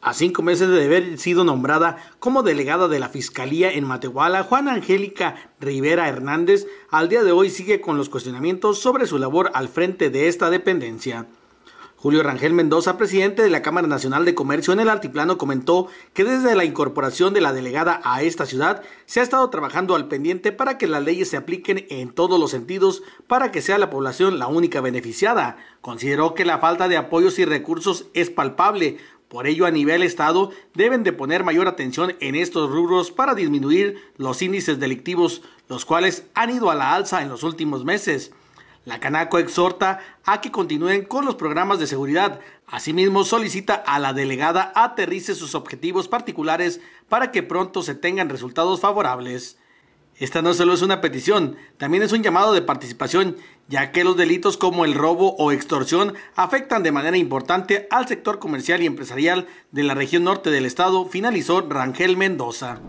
A cinco meses de haber sido nombrada como delegada de la Fiscalía en Matehuala, Juana Angélica Rivera Hernández al día de hoy sigue con los cuestionamientos sobre su labor al frente de esta dependencia. Julio Rangel Mendoza, presidente de la Cámara Nacional de Comercio en el Altiplano, comentó que desde la incorporación de la delegada a esta ciudad se ha estado trabajando al pendiente para que las leyes se apliquen en todos los sentidos para que sea la población la única beneficiada. Consideró que la falta de apoyos y recursos es palpable, por ello, a nivel Estado, deben de poner mayor atención en estos rubros para disminuir los índices delictivos, los cuales han ido a la alza en los últimos meses. La Canaco exhorta a que continúen con los programas de seguridad. Asimismo, solicita a la delegada aterrice sus objetivos particulares para que pronto se tengan resultados favorables. Esta no solo es una petición, también es un llamado de participación, ya que los delitos como el robo o extorsión afectan de manera importante al sector comercial y empresarial de la región norte del estado, finalizó Rangel Mendoza.